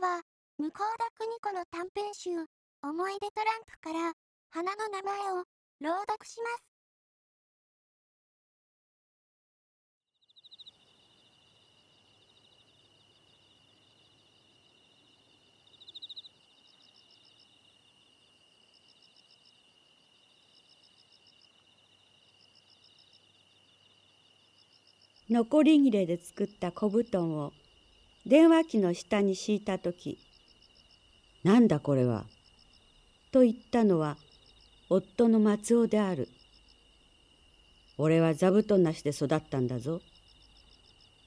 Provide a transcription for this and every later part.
回は、向田邦子の短編集、思い出トランプから、花の名前を朗読します。残り切れで作った小布団を電話機の下に敷いた時「なんだこれは」と言ったのは夫の松尾である「俺は座布団なしで育ったんだぞ」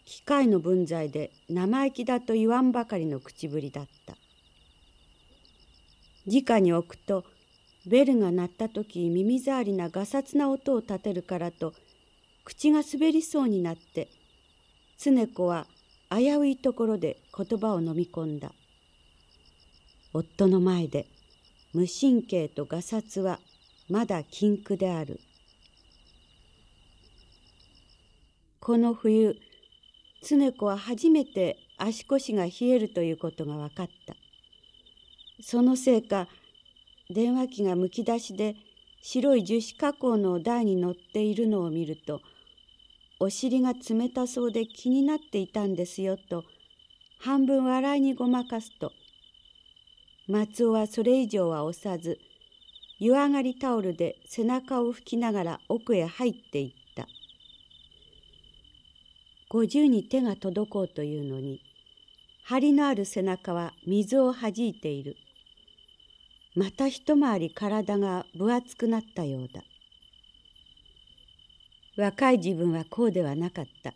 機械の分際で生意気だと言わんばかりの口ぶりだった直に置くとベルが鳴った時耳障りながさつな音を立てるからと口が滑りそうになって常子は危ういところで言葉を飲み込んだ夫の前で無神経とがさつはまだ禁句であるこの冬常子は初めて足腰が冷えるということが分かったそのせいか電話機がむき出しで白い樹脂加工の台に乗っているのを見ると「お尻が冷たそうで気になっていたんですよと半分笑いにごまかすと松尾はそれ以上は押さず湯上がりタオルで背中を拭きながら奥へ入っていった50に手が届こうというのに張りのある背中は水をはじいているまた一回り体が分厚くなったようだ若い自分はこうではなかった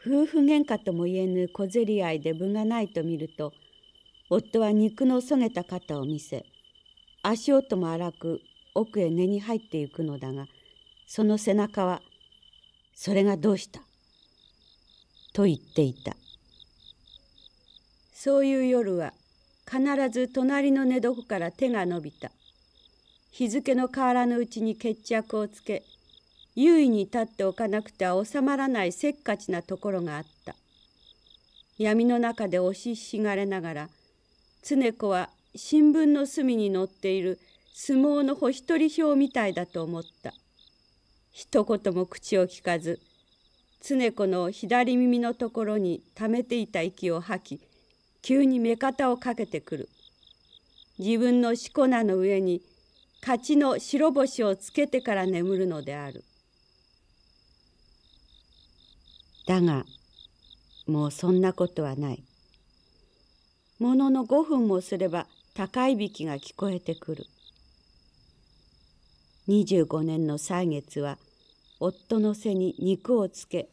夫婦喧嘩とも言えぬ小競り合いで分がないと見ると夫は肉のそげた肩を見せ足音も荒く奥へ根に入ってゆくのだがその背中は「それがどうした?」と言っていたそういう夜は必ず隣の寝床から手が伸びた日付の変わらぬうちに決着をつけ優位に立っておかなくては収まらないせっかちなところがあった闇の中で押ししがれながら常子は新聞の隅に載っている相撲の星取り表みたいだと思った一言も口をきかず常子の左耳のところに溜めていた息を吐き急に目方をかけてくる自分のしこ名の上に勝ちの白星をつけてから眠るのであるだがもうそんなことはないものの5分もすれば高いびきが聞こえてくる25年の歳月は夫の背に肉をつけ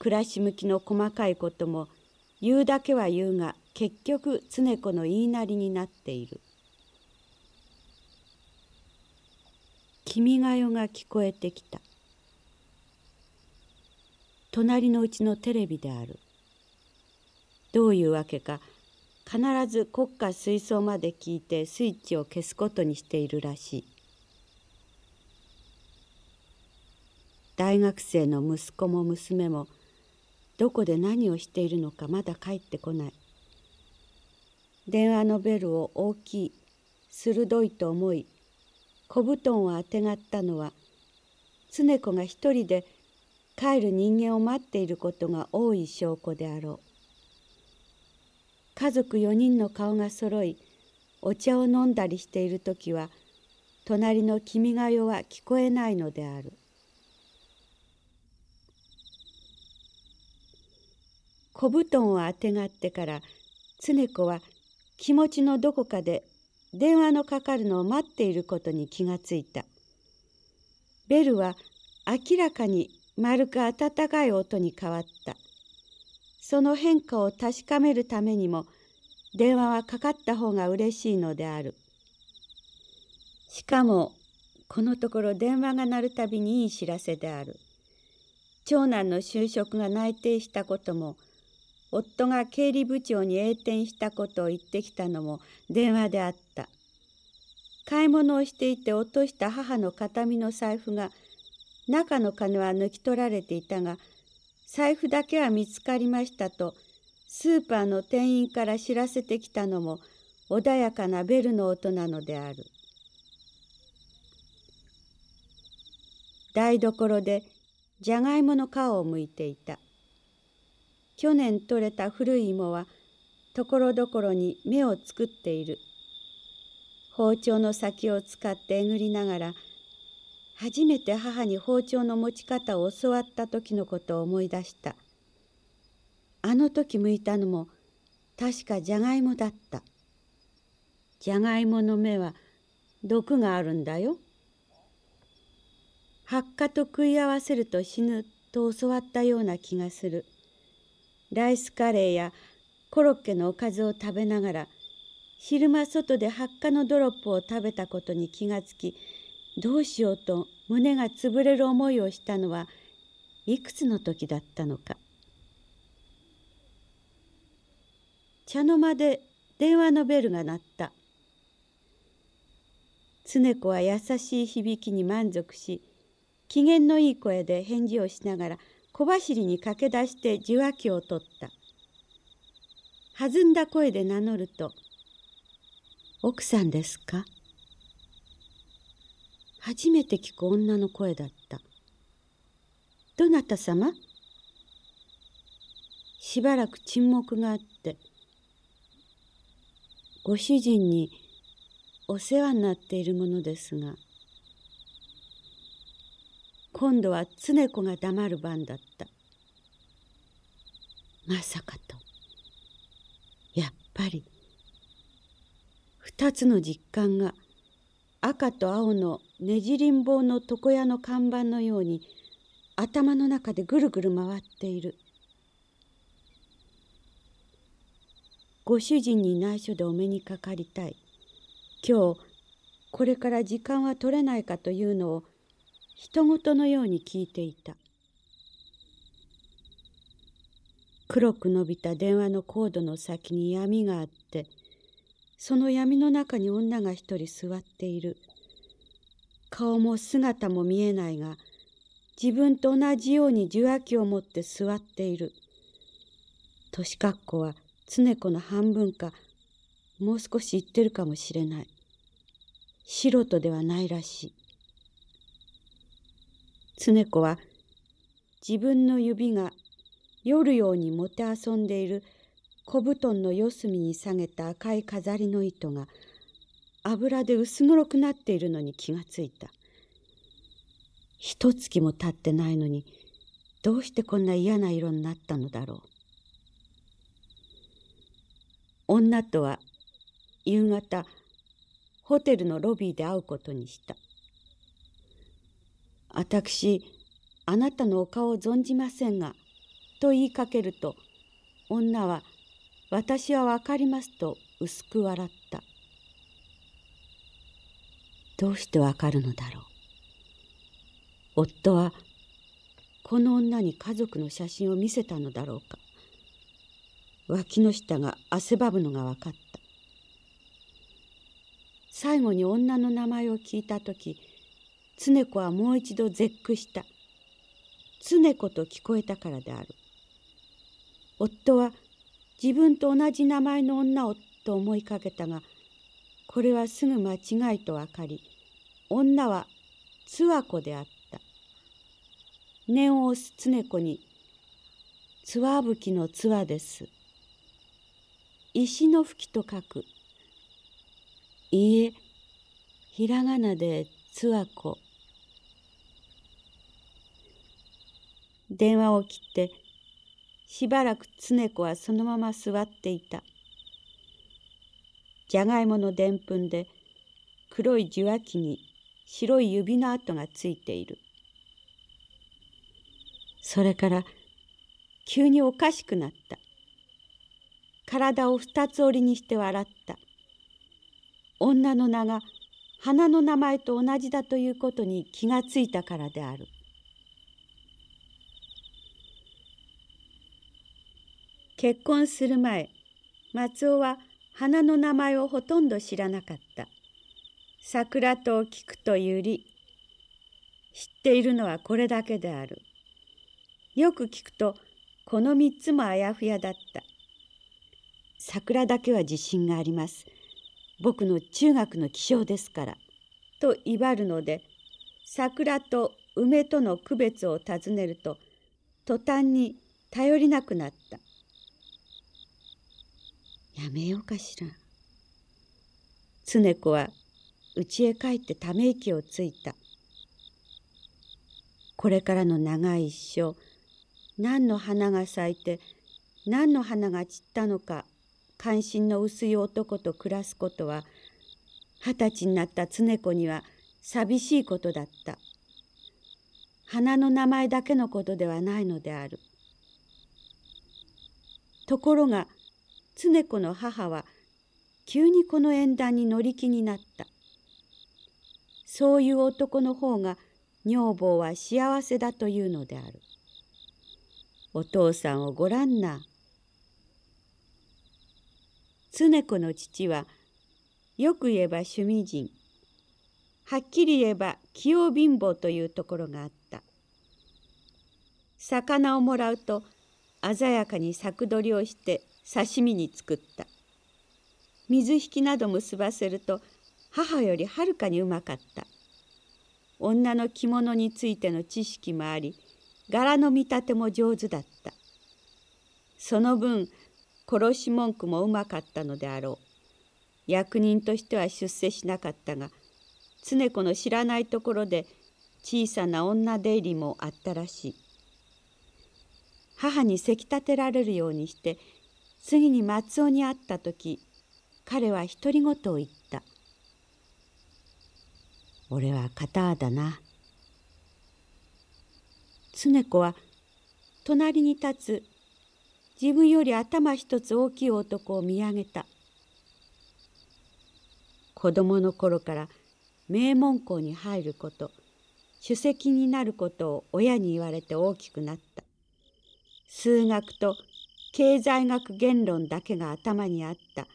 暮らし向きの細かいことも言うだけは言うが結局常子の言いなりになっている「君が代」が聞こえてきた「隣のうちのテレビであるどういうわけか必ず国家水槽まで聞いてスイッチを消すことにしているらしい大学生の息子も娘もどこで何をしているのかまだ帰ってこない電話のベルを大きい鋭いと思い小布団をあてがったのは常子が一人で帰る人間を待っていることが多い証拠であろう家族4人の顔がそろいお茶を飲んだりしている時は隣の「君が代」は聞こえないのである小布団をあてがってから常子は気持ちのどこかで電話のかかるのを待っていることに気がついたベルは明らかに丸く温かい音に変わったその変化を確かめるためにも電話はかかった方が嬉しいのであるしかもこのところ電話が鳴るたびにいい知らせである長男の就職が内定したことも夫が経理部長に栄転したことを言ってきたのも電話であった買い物をしていて落とした母の形見の財布が中の金は抜き取られていたが財布だけは見つかりましたとスーパーの店員から知らせてきたのも穏やかなベルの音なのである台所でじゃがいもの皮をむいていた去年取れた古い芋はところどころに目を作っている包丁の先を使ってえぐりながら初めて母に包丁の持ち方を教わった時のことを思い出したあの時向いたのも確かじゃがいもだったじゃがいもの芽は毒があるんだよ発火と食い合わせると死ぬと教わったような気がするライスカレーやコロッケのおかずを食べながら昼間外で発火のドロップを食べたことに気がつきどうしようと胸が潰れる思いをしたのはいくつの時だったのか茶の間で電話のベルが鳴った常子は優しい響きに満足し機嫌のいい声で返事をしながら小走りに駆け出して受話器を取った弾んだ声で名乗ると「奥さんですか?」初めて聞く女の声だった「どなた様?」しばらく沈黙があって「ご主人にお世話になっているものですが」今度は常子が黙る番だったまさかとやっぱり二つの実感が「赤と青のねじりんぼうの床屋の看板のように頭の中でぐるぐる回っているご主人に内緒でお目にかかりたい今日これから時間は取れないかというのを人事のように聞いていた黒く伸びた電話のコードの先に闇があって「その闇の中に女が一人座っている。顔も姿も見えないが、自分と同じように受話器を持って座っている。年格好は常子の半分か、もう少し言ってるかもしれない。素人ではないらしい。常子は自分の指が夜ようにもてあそんでいる小布団の四隅に下げた赤い飾りの糸が油で薄黒くなっているのに気がついた一月も経ってないのにどうしてこんな嫌な色になったのだろう女とは夕方ホテルのロビーで会うことにした私あなたのお顔を存じませんがと言いかけると女は私は分かりますと薄く笑ったどうして分かるのだろう夫はこの女に家族の写真を見せたのだろうか脇の下が汗ばむのが分かった最後に女の名前を聞いた時常子はもう一度絶句した常子と聞こえたからである夫は自分と同じ名前の女をと思いかけたがこれはすぐ間違いと分かり女はつわ子であった念を押す常子に「つわぶきのつわです」「石の吹き」と書く「いいえひらがなでつわ子」電話を切って「しばらく常子はそのまま座っていた。じゃがいものでんぷんで黒い受話器に白い指の跡がついている。それから急におかしくなった。体を二つ折りにして笑った。女の名が花の名前と同じだということに気がついたからである。結婚する前松尾は花の名前をほとんど知らなかった桜と菊と百合知っているのはこれだけであるよく聞くとこの3つもあやふやだった桜だけは自信があります僕の中学の気象ですから」と威張るので桜と梅との区別を尋ねると途端に頼りなくなった。やめようかしら。つねこは家へ帰ってため息をついた。これからの長い一生、何の花が咲いて、何の花が散ったのか、関心の薄い男と暮らすことは、二十歳になった常子には寂しいことだった。花の名前だけのことではないのである。ところが、常子の母は急にこの縁談に乗り気になったそういう男の方が女房は幸せだというのであるお父さんをごらんな常子の父はよく言えば趣味人はっきり言えば器用貧乏というところがあった魚をもらうと鮮やかに柵取りをして刺身に作った水引など結ばせると母よりはるかにうまかった女の着物についての知識もあり柄の見立ても上手だったその分殺し文句もうまかったのであろう役人としては出世しなかったが常子の知らないところで小さな女出入りもあったらしい母にせき立てられるようにして次に松尾に会った時彼は独り言を言った「俺は片だな」常子は隣に立つ自分より頭一つ大きい男を見上げた子供の頃から名門校に入ること首席になることを親に言われて大きくなった数学と経済学言論だけが頭にあった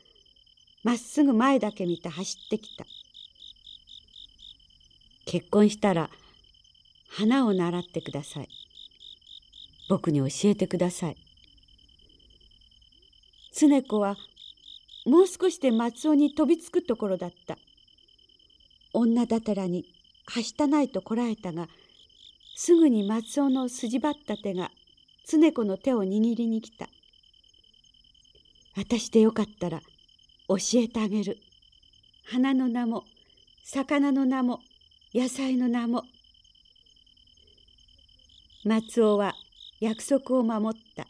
まっすぐ前だけ見て走ってきた結婚したら花を習ってください僕に教えてください常子はもう少しで松尾に飛びつくところだった女だてらにはしたないとこらえたがすぐに松尾の筋張った手が常子の手を握りに来た私でよかったら教えてあげる花の名も魚の名も野菜の名も松尾は約束を守った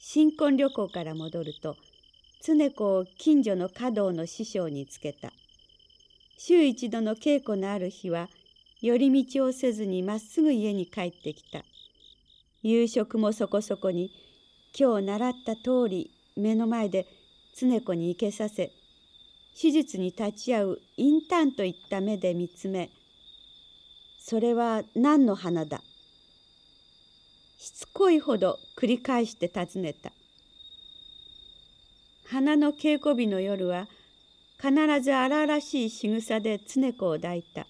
新婚旅行から戻ると常子を近所の華道の師匠につけた週一度の稽古のある日は寄り道をせずにまっすぐ家に帰ってきた夕食もそこそこに今日習った通り目の前で常子に生けさせ手術に立ち会うインターンといった目で見つめ「それは何の花だ?」しつこいほど繰り返して尋ねた花の稽古日の夜は必ず荒々しい仕草で常子を抱いた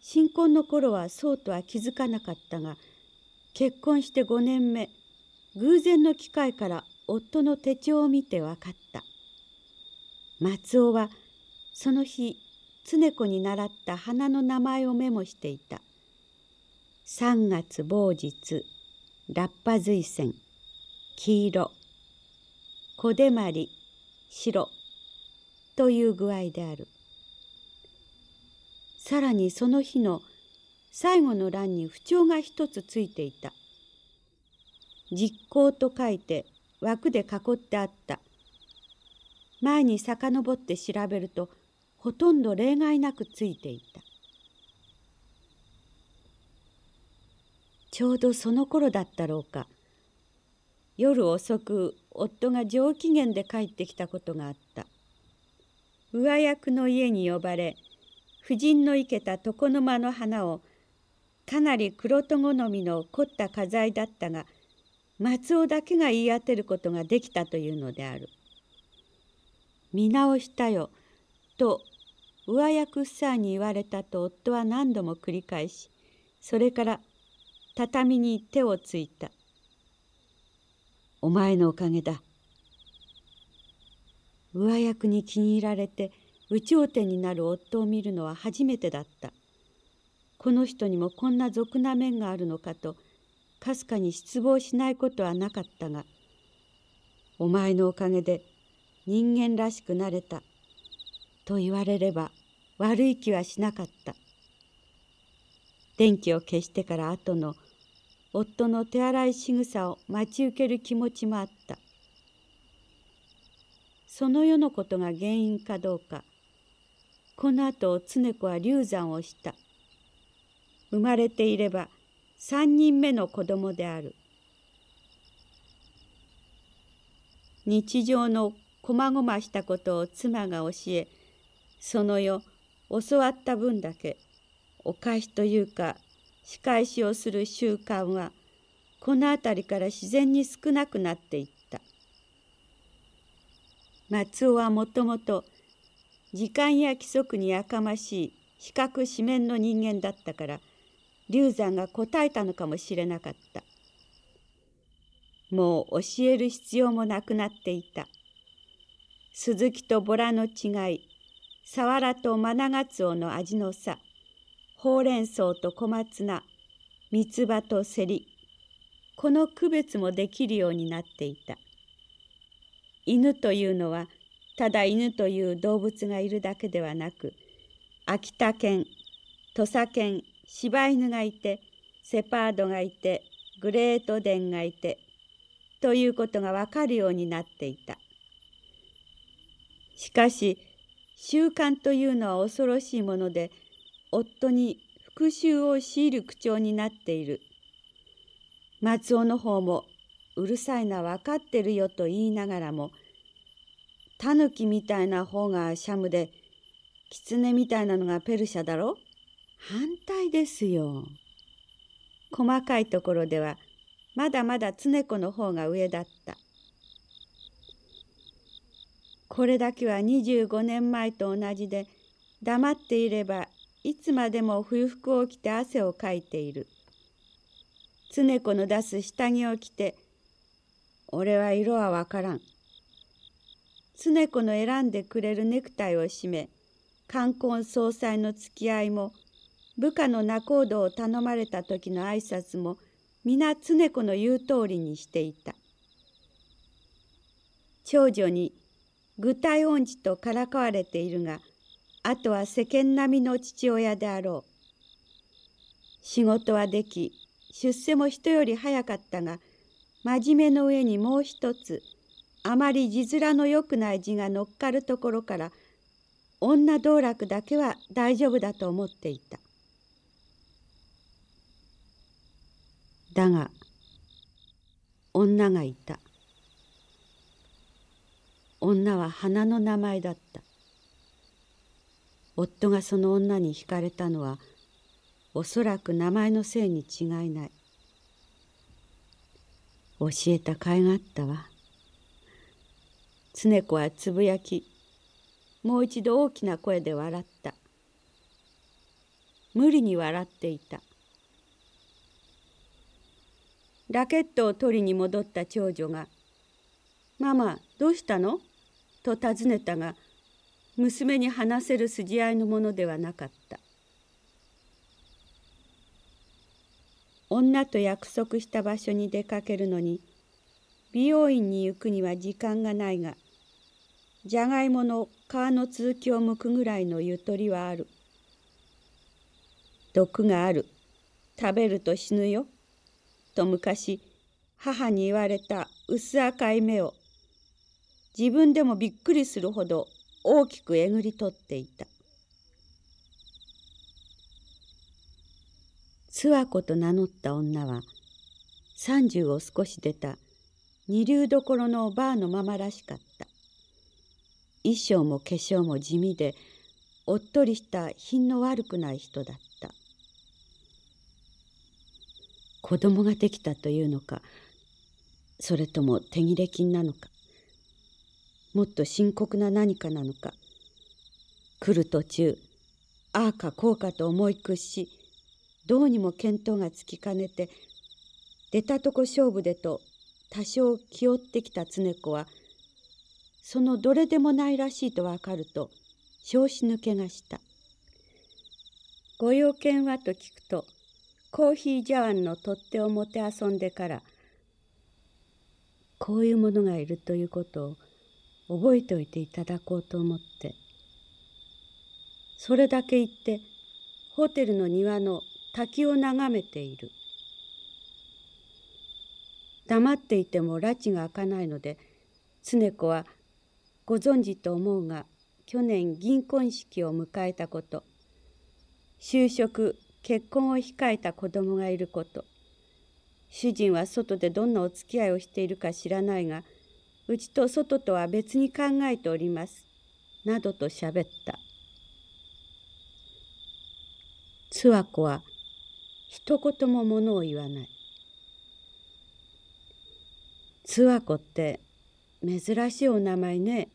新婚の頃はそうとは気づかなかったが結婚して5年目偶然の機会から夫の手帳を見て分かった松尾はその日常子に習った花の名前をメモしていた三月某日ラッパ随線黄色小手まり白という具合であるさらにその日の最後の欄に不調が一つついていた実行と書いて枠で囲ってあった。前に遡って調べるとほとんど例外なくついていた。ちょうどその頃だったろうか。夜遅く夫が上機嫌で帰ってきたことがあった。上役の家に呼ばれ、夫人の生けた床の間の花をかなり黒と好みの凝った花材だったが松尾だけが言い当てることができたというのである。見直したよと上役夫妻に言われたと夫は何度も繰り返しそれから畳に手をついた「お前のおかげだ」上役に気に入られて有頂天になる夫を見るのは初めてだったこの人にもこんな俗な面があるのかとかすかに失望しないことはなかったがお前のおかげで人間らしくなれたと言われれば悪い気はしなかった電気を消してから後の夫の手荒い仕草を待ち受ける気持ちもあったその世のことが原因かどうかこのあと常子は流産をした生まれていれば三人目の子供である日常のこまごましたことを妻が教えその夜教わった分だけお返しというか仕返しをする習慣はこの辺りから自然に少なくなっていった松尾はもともと時間や規則にやかましい四角四面の人間だったから「流産が答えたのかもしれなかったもう教える必要もなくなっていた鈴木とボラの違いサワラとマナガツオの味の差ほうれん草と小松菜三つ葉とセリこの区別もできるようになっていた犬というのはただ犬という動物がいるだけではなく秋田県土佐県柴犬がいてセパードがいてグレートデンがいてということがわかるようになっていたしかし習慣というのは恐ろしいもので夫に復讐を強いる口調になっている松尾の方も「うるさいな分かってるよ」と言いながらもタヌキみたいな方がシャムで狐みたいなのがペルシャだろ反対ですよ。細かいところではまだまだ常子の方が上だった。これだけは25年前と同じで黙っていればいつまでも冬服を着て汗をかいている。常子の出す下着を着て「俺は色はわからん」常子の選んでくれるネクタイを締め冠婚葬祭の付き合いも部下の仲人を頼まれた時の挨拶も皆常子の言う通りにしていた長女に具体音痴とからかわれているがあとは世間並みの父親であろう仕事はでき出世も人より早かったが真面目の上にもう一つあまり字面の良くない字が乗っかるところから女道楽だけは大丈夫だと思っていただが女がいた女は花の名前だった夫がその女に惹かれたのはおそらく名前のせいに違いない教えた甲斐があったわ常子はつぶやきもう一度大きな声で笑った無理に笑っていたラケットを取りに戻った長女が「ママどうしたの?」と尋ねたが娘に話せる筋合いのものではなかった女と約束した場所に出かけるのに美容院に行くには時間がないがじゃがいもの皮の続きをむくぐらいのゆとりはある毒がある食べると死ぬよと昔母に言われた薄赤い目を自分でもびっくりするほど大きくえぐり取っていた諏訪子と名乗った女は三十を少し出た二流どころのおばあのままらしかった衣装も化粧も地味でおっとりした品の悪くない人だった子供ができたというのかそれとも手切れ金なのかもっと深刻な何かなのか来る途中ああかこうかと思い屈しどうにも見当がつきかねて出たとこ勝負でと多少気負ってきた常子はそのどれでもないらしいとわかると拍子抜けがした。ご用件はと聞くと「コーヒー茶碗の取っ手をもて遊んでからこういうものがいるということを覚えておいていただこうと思ってそれだけ言ってホテルの庭の滝を眺めている黙っていても拉致が開かないので常子はご存知と思うが去年銀婚式を迎えたこと就職結婚を控えた子供がいること主人は外でどんなお付き合いをしているか知らないがうちと外とは別に考えておりますなどと喋った諏訪子は一言もものを言わない諏訪子って珍しいお名前ね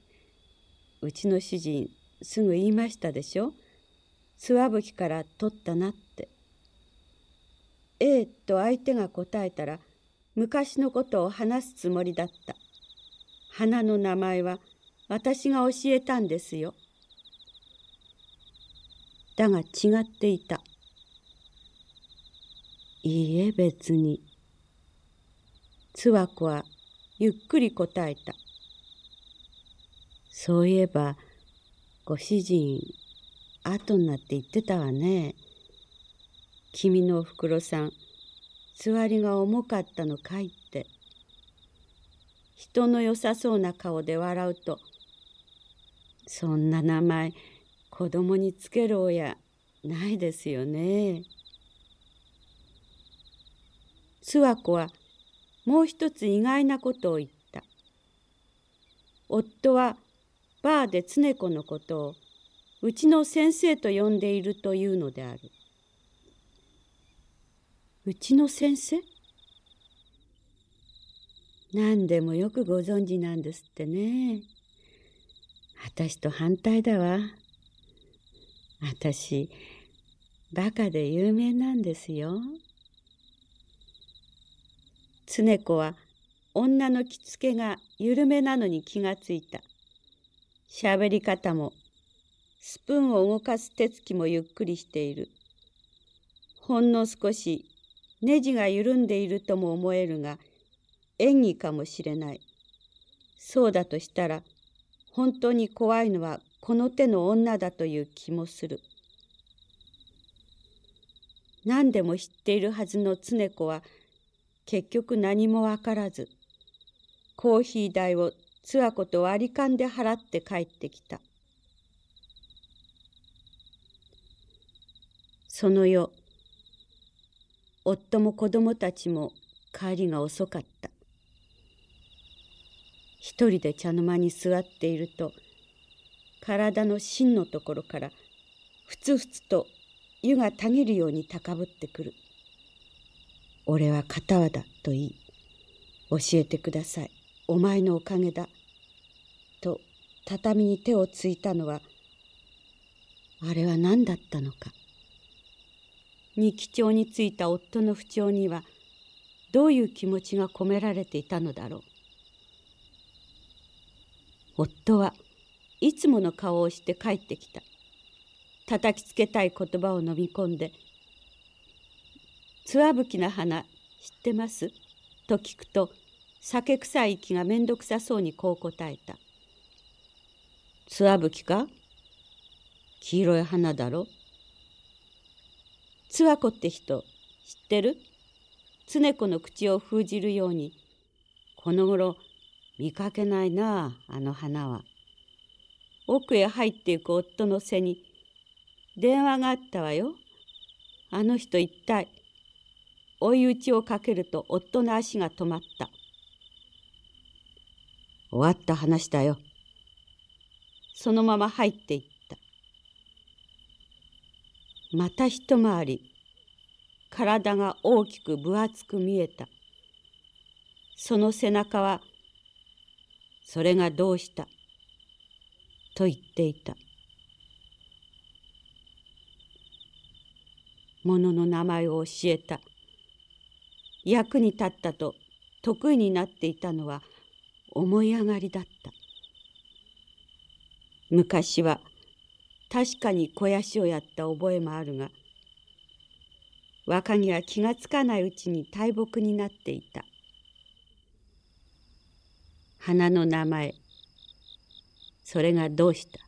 うちの主人すぐ言いましたでしょ諏訪吹から取ったなって。「ええ」と相手が答えたら昔のことを話すつもりだった花の名前は私が教えたんですよだが違っていたいいえ別につわこはゆっくり答えたそういえばご主人後になって言ってたわね。君のおふくろさんつわりが重かったのかいって人の良さそうな顔で笑うとそんな名前子供につける親ないですよね。諏訪子はもう一つ意外なことを言った夫はバーで常子のことをうちの先生と呼んでいるというのであるうちの先生何でもよくご存知なんですってね。私と反対だわ。私、バカで有名なんですよ。常子は女の着付けが緩めなのに気がついた。喋り方も、スプーンを動かす手つきもゆっくりしている。ほんの少しネジが緩んでいるとも思えるが演技かもしれないそうだとしたら本当に怖いのはこの手の女だという気もする何でも知っているはずの常子は結局何も分からずコーヒー代をつわこと割り勘で払って帰ってきたその夜夫も子供たちも帰りが遅かった一人で茶の間に座っていると体の芯のところからふつふつと湯がたげるように高ぶってくる俺は片輪だと言い教えてくださいお前のおかげだと畳に手をついたのはあれは何だったのか日記帳についた夫の不調にはどういう気持ちが込められていたのだろう夫はいつもの顔をして帰ってきた叩きつけたい言葉を飲み込んで「つわぶきの花知ってます?」と聞くと酒臭い息がめんどくさそうにこう答えた「つわぶきか黄色い花だろつわこって人知ってるつね子の口を封じるようにこの頃見かけないなああの花は。奥へ入っていく夫の背に電話があったわよ。あの人一体。追い打ちをかけると夫の足が止まった。終わった話だよ。そのまま入っていった。また一回り体が大きく分厚く見えたその背中は「それがどうした」と言っていたのの名前を教えた役に立ったと得意になっていたのは思い上がりだった昔は「確かに肥やしをやった覚えもあるが若木は気がつかないうちに大木になっていた花の名前それがどうした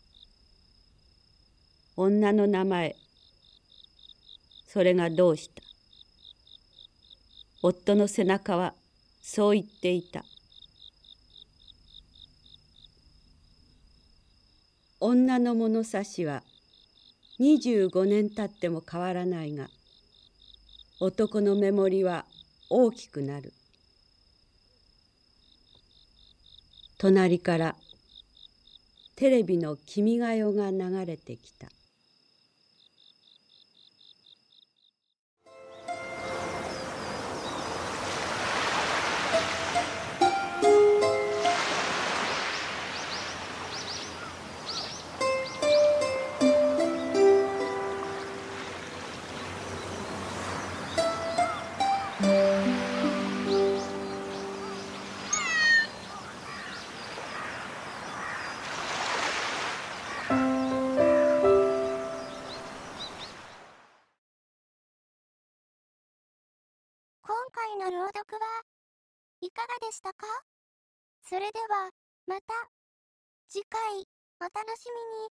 女の名前それがどうした夫の背中はそう言っていた女の物差しは25年経っても変わらないが男の目盛りは大きくなる隣からテレビの「君が代」が流れてきたでしたかそれでは、また、次回、お楽しみに。